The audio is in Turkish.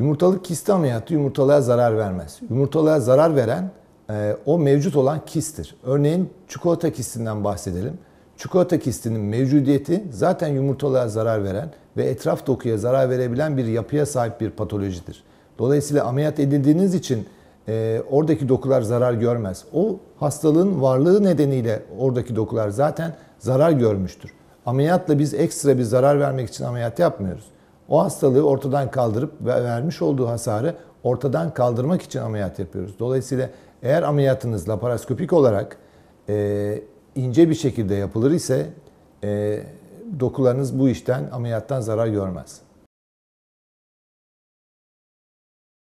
Yumurtalık kisti ameliyatı yumurtalığa zarar vermez. Yumurtalığa zarar veren e, o mevcut olan kistir. Örneğin çikolata kistinden bahsedelim. Çikolata kistinin mevcudiyeti zaten yumurtalığa zarar veren ve etraf dokuya zarar verebilen bir yapıya sahip bir patolojidir. Dolayısıyla ameliyat edildiğiniz için e, oradaki dokular zarar görmez. O hastalığın varlığı nedeniyle oradaki dokular zaten zarar görmüştür. Ameliyatla biz ekstra bir zarar vermek için ameliyat yapmıyoruz. O hastalığı ortadan kaldırıp vermiş olduğu hasarı ortadan kaldırmak için ameliyat yapıyoruz. Dolayısıyla eğer ameliyatınız laparoskopik olarak e, ince bir şekilde yapılır ise e, dokularınız bu işten ameliyattan zarar görmez.